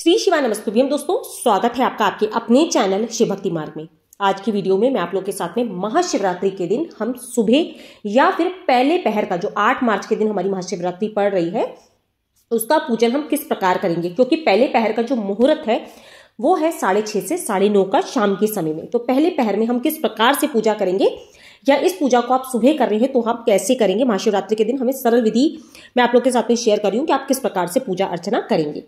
श्री शिवाय नमस्तुभ्यम दोस्तों स्वागत है आपका आपके अपने चैनल शिव भक्ति मार्ग में आज की वीडियो में मैं आप लोग के साथ में महाशिवरात्रि के दिन हम सुबह या फिर पहले पहर का जो 8 मार्च के दिन हमारी महाशिवरात्रि पड़ रही है उसका पूजन हम किस प्रकार करेंगे क्योंकि पहले पहर का जो मुहूर्त है वो है साढ़े छः से साढ़े नौ का शाम के समय में तो पहले पहर में हम किस प्रकार से पूजा करेंगे या इस पूजा को आप सुबह कर रहे हैं तो आप कैसे करेंगे महाशिवरात्रि के दिन हमें सरल विधि मैं आप लोग के साथ में शेयर कर रही हूँ कि आप किस प्रकार से पूजा अर्चना करेंगे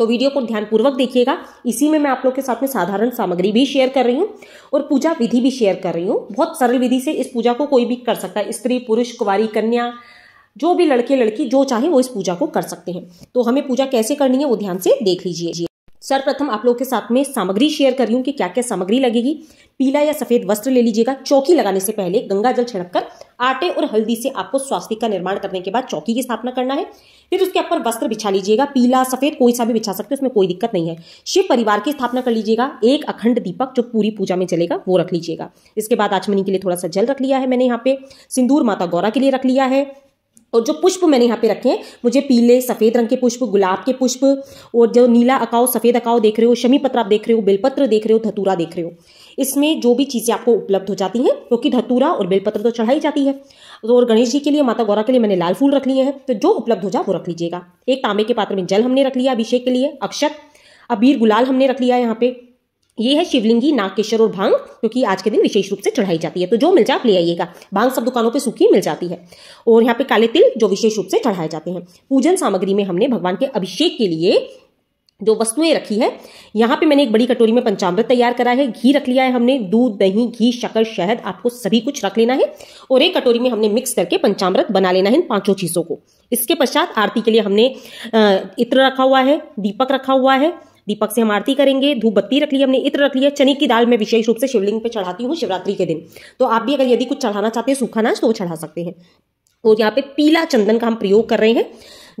तो वीडियो को ध्यानपूर्वक देखिएगा इसी में मैं आप लोग के साथ में साधारण सामग्री भी शेयर कर रही हूँ और पूजा विधि भी शेयर कर रही हूँ बहुत सरल विधि से इस पूजा को कोई भी कर सकता है स्त्री पुरुष कुवारी कन्या जो भी लड़के लड़की जो चाहे वो इस पूजा को कर सकते हैं तो हमें पूजा कैसे करनी है वो ध्यान से देख लीजिए सर्वप्रथम आप लोगों के साथ में सामग्री शेयर कर रही हूँ कि क्या क्या सामग्री लगेगी पीला या सफेद वस्त्र ले लीजिएगा चौकी लगाने से पहले गंगा जल छिड़क कर आटे और हल्दी से आपको स्वास्थ्य का निर्माण करने के बाद चौकी की स्थापना करना है फिर उसके ऊपर वस्त्र बिछा लीजिएगा पीला सफेद कोई सा भी बिछा सकते हैं उसमें कोई दिक्कत नहीं है शिव परिवार की स्थापना कर लीजिएगा एक अखंड दीपक जो पूरी पूजा में चलेगा वो रख लीजिएगा इसके बाद आचमनी के लिए थोड़ा सा जल रख लिया है मैंने यहाँ पे सिंदूर माता गौरा के लिए रख लिया है और जो पुष्प मैंने यहाँ पे रखे हैं मुझे पीले सफेद रंग के पुष्प गुलाब के पुष्प और जो नीला अकाओ सफेद अकाओ देख रहे हो शमी पत्र आप देख रहे हो बेलपत्र देख रहे हो धतूरा देख रहे हो इसमें जो भी चीजें आपको उपलब्ध हो जाती हैं क्योंकि तो धतूरा और बेलपत्र तो चढ़ाई जाती है तो और गणेश जी के लिए माता गौरा के लिए मैंने लाल फूल रख लिए हैं तो जो उपलब्ध हो जाए वो रख लीजिएगा एक तांबे के पात्र में जल हमने रख लिया अभिषेक के लिए अक्षत अबीर गुलाल हमने रख लिया यहाँ पे ये है शिवलिंगी नागकेश्वर और भांग क्योंकि आज के दिन विशेष रूप से चढ़ाई जाती है तो जो मिल जाए आप ले आइएगा भांग सब दुकानों पे सूखी मिल जाती है और यहाँ पे काले तिल जो विशेष रूप से चढ़ाए जाते हैं पूजन सामग्री में हमने भगवान के अभिषेक के लिए जो वस्तुएं रखी है यहाँ पे मैंने एक बड़ी कटोरी में पंचामृत तैयार करा है घी रख लिया है हमने दूध दही घी शक्कर शहद आपको सभी कुछ रख लेना है और एक कटोरी में हमने मिक्स करके पंचामृत बना लेना है इन पांचों चीज़ों को इसके पश्चात आरती के लिए हमने इत्र रखा हुआ है दीपक रखा हुआ है दीपक से हम आरती करेंगे धूप बत्ती रख ली हमने इत्र रख लिया चने की दाल में विशेष रूप से शिवलिंग पे चढ़ाती हूँ शिवरात्रि के दिन तो आप भी अगर यदि कुछ चढ़ाना चाहते हैं सूखा नाच तो वो चढ़ा सकते हैं और तो यहाँ पे पीला चंदन का हम प्रयोग कर रहे हैं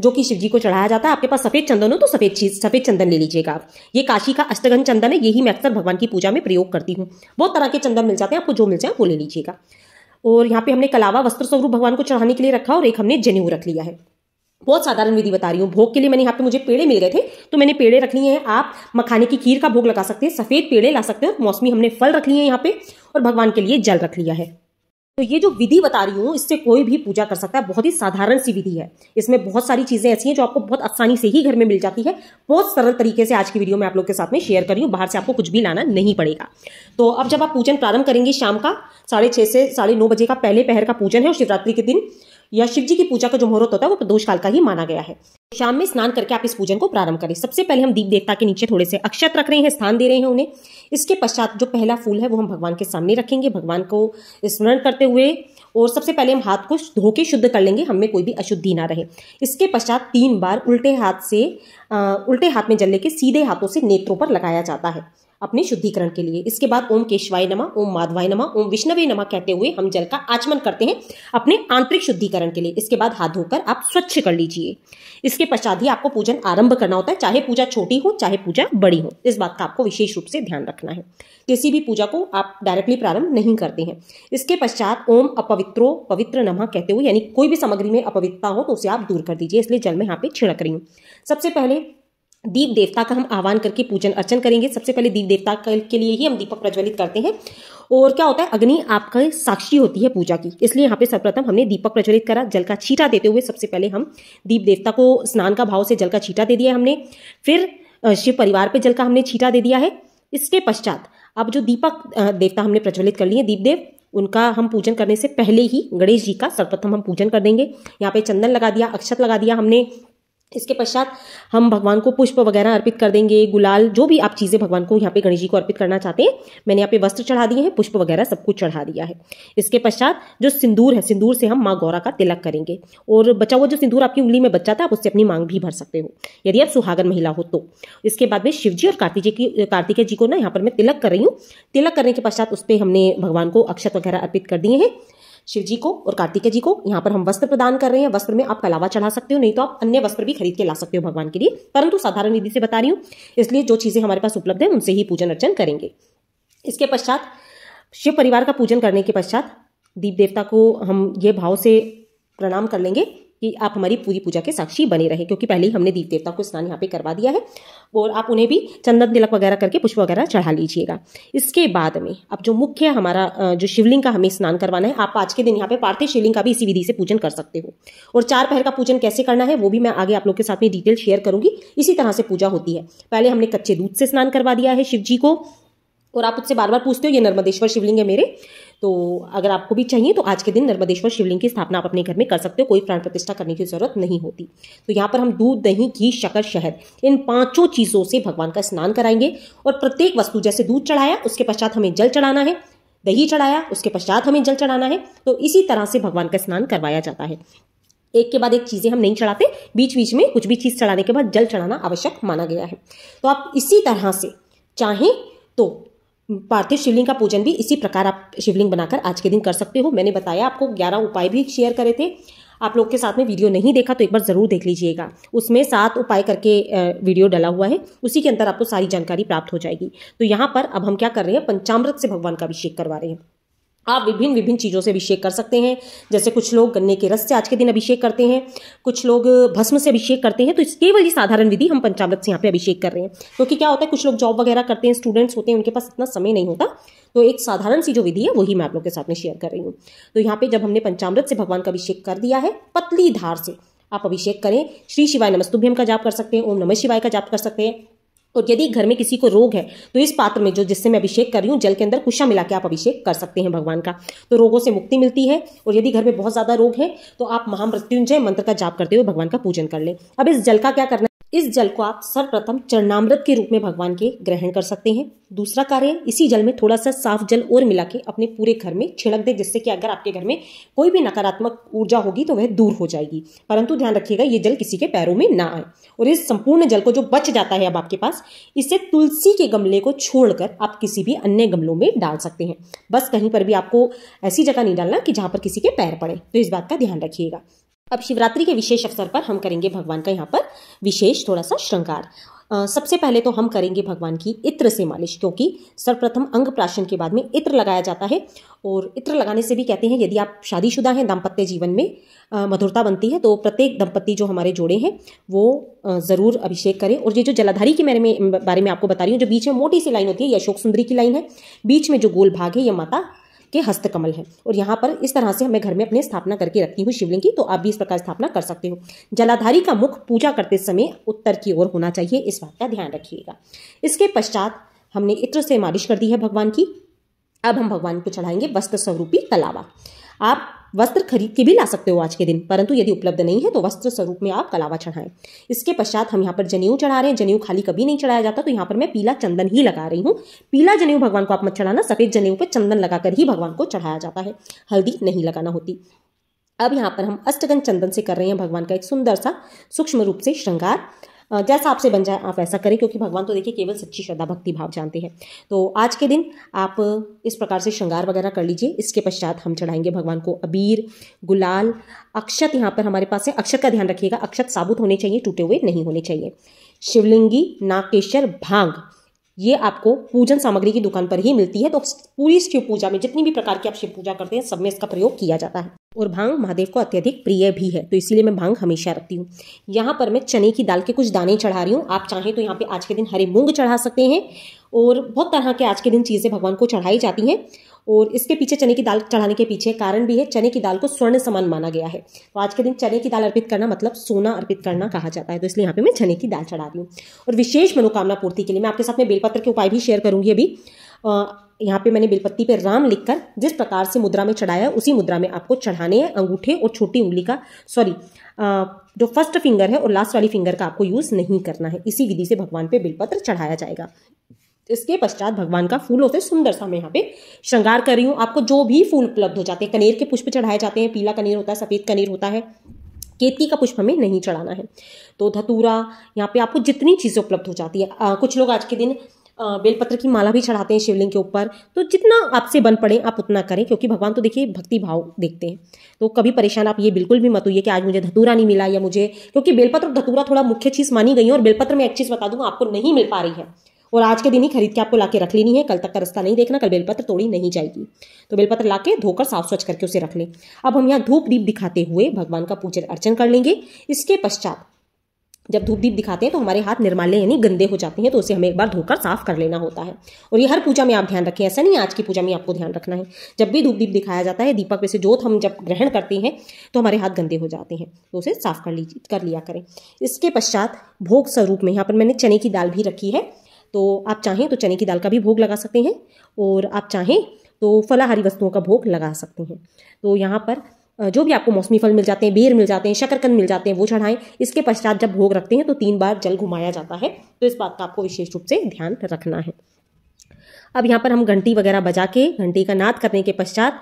जो कि शिवजी को चढ़ाया जाता है आपके पास सफेद चंदन हो तो सफेद चीज सफेद चंदन ले लीजिएगा आप ये काशी का अष्टगन चंदन है यही मैं अक्सर भगवान की पूजा में प्रयोग करती हूँ बहुत तरह के चंदन मिल जाते हैं आपको जो मिल जाए वो ले लीजिएगा और यहाँ पे हमने कलावा वस्त्र स्वरूप भगवान को चढ़ाने के लिए रखा और एक हमने जनेऊ रख लिया है बहुत साधारण विधि बता रही हूँ भोग के लिए मैंने यहाँ पे मुझे पेड़े मिल गए थे तो मैंने पेड़े रख लिए हैं आप मखाने की खीर का भोग लगा सकते हैं सफेद पेड़े ला सकते हैं मौसमी हमने फल रख लिए हैं यहाँ पे और भगवान के लिए जल रख लिया है तो ये जो विधि बता रही हूँ इससे कोई भी पूजा कर सकता है बहुत ही साधारण सी विधि है इसमें बहुत सारी चीजें ऐसी हैं जो आपको बहुत आसानी से ही घर में मिल जाती है बहुत सरल तरीके से आज की वीडियो में आप लोग के साथ में शेयर करी हूँ बाहर से आपको कुछ भी लाना नहीं पड़ेगा तो अब जब आप पूजन प्रारंभ करेंगे शाम का साढ़े से साढ़े नौ बजे का पहले पहर का पूजन है और शिवरात्रि के दिन या शिव जी की पूजा का जो मुहूर्त होता है वो प्रदोष काल का ही माना गया है शाम में स्नान करके आप इस पूजन को प्रारंभ करें सबसे पहले हम दीप देवता के नीचे थोड़े से अक्षत रख रहे हैं स्थान दे रहे हैं उन्हें इसके पश्चात जो पहला फूल है वो हम भगवान के सामने रखेंगे भगवान को स्मरण करते हुए और सबसे पहले हम हाथ को धो के शुद्ध कर लेंगे हमें कोई भी अशुद्धि ना रहे इसके पश्चात तीन बार उल्टे हाथ से आ, उल्टे हाथ में जल लेके सीधे हाथों से नेत्रों पर लगाया जाता है अपने शुद्धिकरण के लिए इसके बाद ओम केशवाय नमा ओम माधवाय नमा ओम विष्णवे नमा कहते हुए हम जल का आचमन करते हैं अपने आंतरिक शुद्धिकरण के लिए इसके बाद हाथ धोकर आप स्वच्छ कर लीजिए इसके पश्चात ही आपको पूजन आरंभ करना होता है चाहे पूजा छोटी हो चाहे पूजा बड़ी हो इस बात का आपको विशेष रूप से ध्यान रखना है किसी भी पूजा को आप डायरेक्टली प्रारंभ नहीं करते हैं इसके पश्चात ओम अपवित्रो पवित्र नमा कहते हुए यानी कोई भी सामग्री में अपवित्रता हो तो उसे आप दूर कर दीजिए इसलिए जल में यहाँ पे छिड़क रही हूँ सबसे पहले दीप देवता का हम आह्वान करके पूजन अर्चन करेंगे सबसे पहले दीप देवता के लिए ही हम दीपक प्रज्वलित करते हैं और क्या होता है अग्नि आपका साक्षी होती है पूजा की इसलिए यहाँ पे सर्वप्रथम हमने दीपक प्रज्वलित करा जल का छीटा देते हुए सबसे पहले हम दीप देवता को स्नान का भाव से जल का छीटा दे दिया हमने फिर शिव परिवार पर जल का हमने छीटा दे दिया है इसके पश्चात अब जो दीपक देवता हमने प्रज्वलित कर लिए दीपदेव उनका हम पूजन करने से पहले ही गणेश जी का सर्वप्रथम हम पूजन कर देंगे यहाँ पे चंदन लगा दिया अक्षत लगा दिया हमने इसके पश्चात हम भगवान को पुष्प वगैरह अर्पित कर देंगे गुलाल जो भी आप चीज़ें भगवान को यहाँ पे गणेश जी को अर्पित करना चाहते हैं मैंने यहाँ पे वस्त्र चढ़ा दिए हैं पुष्प वगैरह सब कुछ चढ़ा दिया है इसके पश्चात जो सिंदूर है सिंदूर से हम माँ गौरा का तिलक करेंगे और बचा हुआ जो सिंदूर आपकी उंगली में बच्चा था आप उससे अपनी मांग भी भर सकते हो यदि आप सुहागन महिला हो तो इसके बाद में शिव जी और कार्तिक जी की कार्तिकेय जी को ना यहाँ पर मैं तिलक कर रही हूँ तिलक करने के पश्चात उस पर हमने भगवान को अक्षत वगैरह अर्पित कर दिए हैं शिव जी को और कार्तिके जी को यहाँ पर हम वस्त्र प्रदान कर रहे हैं वस्त्र में आप कलावा चढ़ा सकते हो नहीं तो आप अन्य वस्त्र भी खरीद के ला सकते हो भगवान के लिए परंतु साधारण विधि से बता रही हूँ इसलिए जो चीज़ें हमारे पास उपलब्ध है उनसे ही पूजन अर्चन करेंगे इसके पश्चात शिव परिवार का पूजन करने के पश्चात दीप देवता को हम ये भाव से प्रणाम कर लेंगे कि आप हमारी पूरी पूजा के साक्षी बने रहे क्योंकि पहले ही हमने देवी देवता को स्नान यहाँ पे करवा दिया है और आप उन्हें भी चंदन तिलक वगैरह करके पुष्प वगैरह चढ़ा लीजिएगा इसके बाद में अब जो मुख्य हमारा जो शिवलिंग का हमें स्नान करवाना है आप आज के दिन यहाँ पे पार्थिव शिवलिंग का भी इसी विधि से पूजन कर सकते हो और चार पहर का पूजन कैसे करना है वो भी मैं आगे आप लोग के साथ में डिटेल शेयर करूंगी इसी तरह से पूजा होती है पहले हमने कच्चे दूध से स्नान करवा दिया है शिव जी को और आप उससे बार बार पूछते हो ये नर्मदेश्वर शिवलिंग है मेरे तो अगर आपको भी चाहिए तो आज के दिन नर्मदेश्वर शिवलिंग की स्थापना आप अपने घर में कर सकते हो कोई प्राण प्रतिष्ठा करने की जरूरत नहीं होती तो यहाँ पर हम दूध दही घी शकर शहद इन पांचों चीज़ों से भगवान का स्नान कराएंगे और प्रत्येक वस्तु जैसे दूध चढ़ाया उसके पश्चात हमें जल चढ़ाना है दही चढ़ाया उसके पश्चात हमें जल चढ़ाना है तो इसी तरह से भगवान का स्नान करवाया जाता है एक के बाद एक चीज़ें हम नहीं चढ़ाते बीच बीच में कुछ भी चीज़ चढ़ाने के बाद जल चढ़ाना आवश्यक माना गया है तो आप इसी तरह से चाहें तो पार्थिव शिवलिंग का पूजन भी इसी प्रकार आप शिवलिंग बनाकर आज के दिन कर सकते हो मैंने बताया आपको ग्यारह उपाय भी शेयर करे थे आप लोग के साथ में वीडियो नहीं देखा तो एक बार ज़रूर देख लीजिएगा उसमें सात उपाय करके वीडियो डाला हुआ है उसी के अंदर आपको सारी जानकारी प्राप्त हो जाएगी तो यहाँ पर अब हम क्या कर रहे हैं पंचामृत से भगवान का अभिषेक करवा रहे हैं आप विभिन्न विभिन्न चीज़ों से अभिषेक कर सकते हैं जैसे कुछ लोग गन्ने के रस से आज के दिन अभिषेक करते हैं कुछ लोग भस्म से अभिषेक करते हैं तो इस केवल ये साधारण विधि हम पंचामृत से यहाँ पे अभिषेक कर रहे हैं क्योंकि तो क्या होता है कुछ लोग जॉब वगैरह करते हैं स्टूडेंट्स होते हैं उनके पास इतना समय नहीं होता तो एक साधारण सी जो विधि है वही मैं आप लोग के साथ में शेयर कर रही हूँ तो यहाँ पर जब हमने पंचामृत से भगवान का अभिषेक कर दिया है पतली धार से आप अभिषेक करें श्री शिवाय नमस्तुभ्यम का जाप कर सकते हैं ओम नमः शिवाय का जाप कर सकते हैं और यदि घर में किसी को रोग है तो इस पात्र में जो जिससे मैं अभिषेक कर रही हूँ जल के अंदर कुशा मिला के आप अभिषेक कर सकते हैं भगवान का तो रोगों से मुक्ति मिलती है और यदि घर में बहुत ज्यादा रोग है तो आप महामृत्युंजय मंत्र का जाप करते हुए भगवान का पूजन कर लें अब इस जल का क्या करना इस जल को आप सर्वप्रथम चरणामृत के रूप में भगवान के ग्रहण कर सकते हैं दूसरा कार्य इसी जल में थोड़ा सा साफ जल और मिला के अपने पूरे घर में छिड़क दें जिससे कि अगर आपके घर में कोई भी नकारात्मक ऊर्जा होगी तो वह दूर हो जाएगी परंतु ध्यान रखिएगा ये जल किसी के पैरों में ना आए और इस संपूर्ण जल को जो बच जाता है अब आपके पास इसे तुलसी के गमले को छोड़कर आप किसी भी अन्य गमलों में डाल सकते हैं बस कहीं पर भी आपको ऐसी जगह नहीं डालना कि जहाँ पर किसी के पैर पड़े तो इस बात का ध्यान रखिएगा अब शिवरात्रि के विशेष अवसर पर हम करेंगे भगवान का यहाँ पर विशेष थोड़ा सा श्रृंगार सबसे पहले तो हम करेंगे भगवान की इत्र से मालिश क्योंकि सर्वप्रथम अंग प्राशन के बाद में इत्र लगाया जाता है और इत्र लगाने से भी कहते हैं यदि आप शादीशुदा हैं दाम्पत्य जीवन में मधुरता बनती है तो प्रत्येक दंपत्ति जो हमारे जोड़े हैं वो ज़रूर अभिषेक करें और ये जो जलाधारी के मेरे में बारे में आपको बता रही हूँ जो बीच में मोटी सी लाइन होती है ये अशोक सुंदरी की लाइन है बीच में जो गोल भाग है ये माता के हस्तकमल है और यहाँ पर इस तरह से हमें घर में अपने स्थापना करके रखती हूँ शिवलिंग की तो आप भी इस प्रकार स्थापना कर सकते हो जलाधारी का मुख पूजा करते समय उत्तर की ओर होना चाहिए इस बात का ध्यान रखिएगा इसके पश्चात हमने इत्र से मालिश कर दी है भगवान की अब हम भगवान को चढ़ाएंगे वस्त्र स्वरूपी तलावा आप वस्त्र खरीद के भी ला सकते हो आज के दिन परंतु यदि उपलब्ध नहीं है तो वस्त्र स्वरूप में आप कलावा चढ़ाएं इसके पश्चात हम यहाँ पर जनेऊ चढ़ा रहे हैं जनेऊ खाली कभी नहीं चढ़ाया जाता तो यहाँ पर मैं पीला चंदन ही लगा रही हूँ पीला जनेऊ भगवान को आप मत चढ़ाना सफेद जनेऊ पर चंदन लगाकर ही भगवान को चढ़ाया जाता है हल्दी नहीं लगाना होती अब यहाँ पर हम अष्टगन चंदन से कर रहे हैं भगवान का एक सुंदर सा सूक्ष्म रूप से श्रृंगार जैसा आपसे बन जाए आप ऐसा करें क्योंकि भगवान तो देखिए केवल सच्ची श्रद्धा भक्ति भाव जानते हैं तो आज के दिन आप इस प्रकार से श्रृंगार वगैरह कर लीजिए इसके पश्चात हम चढ़ाएंगे भगवान को अबीर गुलाल अक्षत यहाँ पर हमारे पास है अक्षत का ध्यान रखिएगा अक्षत साबुत होने चाहिए टूटे हुए नहीं होने चाहिए शिवलिंगी नागकेश्वर भांग ये आपको पूजन सामग्री की दुकान पर ही मिलती है तो पूरी शिव पूजा में जितनी भी प्रकार की आप शिव पूजा करते हैं सब में इसका प्रयोग किया जाता है और भांग महादेव को अत्यधिक प्रिय भी है तो इसीलिए मैं भांग हमेशा रखती हूँ यहाँ पर मैं चने की दाल के कुछ दाने चढ़ा रही हूँ आप चाहें तो यहाँ पे आज के दिन हरे मूंग चढ़ा सकते हैं और बहुत तरह के आज के दिन चीज़ें भगवान को चढ़ाई जाती हैं और इसके पीछे चने की दाल चढ़ाने के पीछे कारण भी है चने की दाल को स्वर्ण समान माना गया है तो आज के दिन चने की दाल अर्पित करना मतलब सोना अर्पित करना कहा जाता है तो इसलिए यहाँ पे मैं चने की दाल चढ़ा दी हूँ और विशेष मनोकामना पूर्ति के लिए मैं आपके साथ में बेलपत्र के उपाय भी शेयर करूँगी अभी यहाँ पे मैंने बेलपत्ती पे राम लिखकर जिस प्रकार से मुद्रा में चढ़ाया है उसी मुद्रा में आपको चढ़ाने हैं अंगूठे और छोटी उंगली का सॉरी जो फर्स्ट फिंगर है और लास्ट वाली फिंगर का आपको यूज़ नहीं करना है इसी विधि से भगवान पे बेलपत्र चढ़ाया जाएगा इसके पश्चात भगवान का फूलों से सुंदर सा मैं यहाँ पे श्रृंगार कर रही हूँ आपको जो भी फूल उपलब्ध हो जाते हैं कनेर के पुष्प चढ़ाए जाते हैं पीला कनेर होता है सफ़ेद कनेर होता है केतकी का पुष्प हमें नहीं चढ़ाना है तो धतूरा यहाँ पे आपको जितनी चीज़ें उपलब्ध हो जाती है आ, कुछ लोग आज के दिन बेलपत्र की माला भी चढ़ाते हैं शिवलिंग के ऊपर तो जितना आपसे बन पड़े आप उतना करें क्योंकि भगवान तो देखिए भक्ति भाव देखते हैं तो कभी परेशान आप ये बिल्कुल भी मत होइए कि आज मुझे धतूरा नहीं मिला या मुझे क्योंकि बेलपत्र और धतूरा थोड़ा मुख्य चीज़ मानी गई है और बेलपत्र में एक चीज़ बता दूंगा आपको नहीं मिल पा रही है और आज के दिन ही खरीद के आपको लाके रख लेनी है कल तक का रास्ता नहीं देखना कल बेलपत्र तोड़ी नहीं जाएगी तो बेलपत्र ला के धोकर साफ स्वच्छ करके उसे रख लें अब हम यहाँ धूप दीप दिखाते हुए भगवान का पूजन अर्चन कर लेंगे इसके पश्चात जब धूप दीप दिखाते हैं तो हमारे हाथ निर्माल्य यानी गंदे हो जाते हैं तो उसे हमें एक बार धोकर साफ कर लेना होता है और ये हर पूजा में आप ध्यान रखें ऐसा नहीं आज की पूजा में आपको ध्यान रखना है जब भी धूप दीप दिखाया जाता है दीपक में से जोत हम जब ग्रहण करते हैं तो हमारे हाथ गंदे हो जाते हैं तो उसे साफ कर लीजिए कर लिया करें इसके पश्चात भोग स्वरूप में यहाँ पर मैंने चने की दाल भी रखी है तो आप चाहें तो चने की दाल का भी भोग लगा सकते हैं और आप चाहें तो फलाहारी वस्तुओं का भोग लगा सकते हैं तो यहाँ पर जो भी आपको मौसमी फल मिल जाते हैं बेर मिल जाते हैं शकरकंद मिल जाते हैं वो चढ़ाएं इसके पश्चात जब भोग रखते हैं तो तीन बार जल घुमाया जाता है तो इस बात का आपको विशेष रूप से ध्यान रखना है अब यहाँ पर हम घंटी वगैरह बजा के घंटी का नाद करने के पश्चात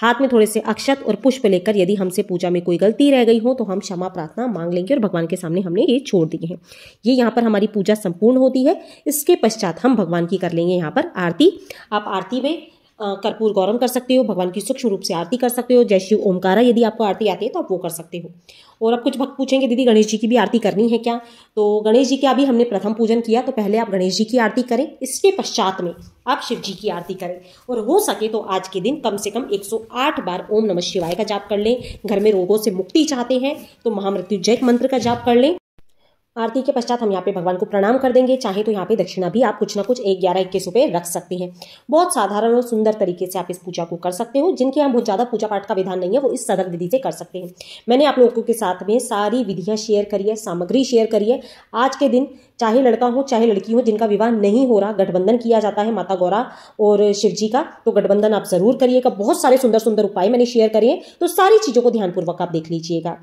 हाथ में थोड़े से अक्षत और पुष्प लेकर यदि हमसे पूजा में कोई गलती रह गई हो तो हम क्षमा प्रार्थना मांग लेंगे और भगवान के सामने हमने ये छोड़ दिए हैं ये यहाँ पर हमारी पूजा संपूर्ण होती है इसके पश्चात हम भगवान की कर लेंगे यहाँ पर आरती आप आरती में कर्पूर गौरव कर सकते हो भगवान की सूक्ष्म रूप से आरती कर सकते हो जय शिव ओमकारा यदि आपको आरती आती है तो आप वो कर सकते हो और अब कुछ भक्त पूछेंगे दीदी गणेश जी की भी आरती करनी है क्या तो गणेश जी का अभी हमने प्रथम पूजन किया तो पहले आप गणेश जी की आरती करें इसके पश्चात में आप शिव जी की आरती करें और हो सके तो आज के दिन कम से कम 108 बार ओम नमः शिवाय का जाप कर लें घर में रोगों से मुक्ति चाहते हैं तो महामृत्यु मंत्र का जाप कर लें आरती के पश्चात हम यहाँ पे भगवान को प्रणाम कर देंगे चाहे तो यहाँ पे दक्षिणा भी आप कुछ ना कुछ एक ग्यारह इक्कीस रुपये रख सकते हैं बहुत साधारण और सुंदर तरीके से आप इस पूजा को कर सकते हो जिनके यहाँ बहुत ज़्यादा पूजा पाठ का विधान नहीं है वो इस सदर विधि से कर सकते हैं मैंने आप लोगों के साथ में सारी विधियाँ शेयर करी है सामग्री शेयर करी है आज के दिन चाहे लड़का हो चाहे लड़की हो जिनका विवाह नहीं हो रहा गठबंधन किया जाता है माता गौरा और शिव जी का तो गठबंधन आप जरूर करिएगा बहुत सारे सुंदर सुंदर उपाय मैंने शेयर करिए तो सारी चीज़ों को ध्यानपूर्वक आप देख लीजिएगा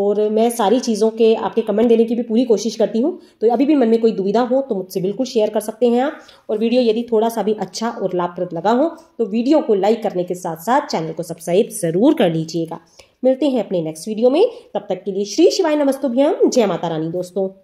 और मैं सारी चीज़ों के आपके कमेंट देने की भी पूरी कोशिश करती हूँ तो अभी भी मन में कोई दुविधा हो तो मुझसे बिल्कुल शेयर कर सकते हैं आप और वीडियो यदि थोड़ा सा भी अच्छा और लाभप्रद लगा हो तो वीडियो को लाइक करने के साथ साथ चैनल को सब्सक्राइब ज़रूर कर लीजिएगा मिलते हैं अपने नेक्स्ट वीडियो में तब तक के लिए श्री शिवाय नमस्तुभ्याम जय माता रानी दोस्तों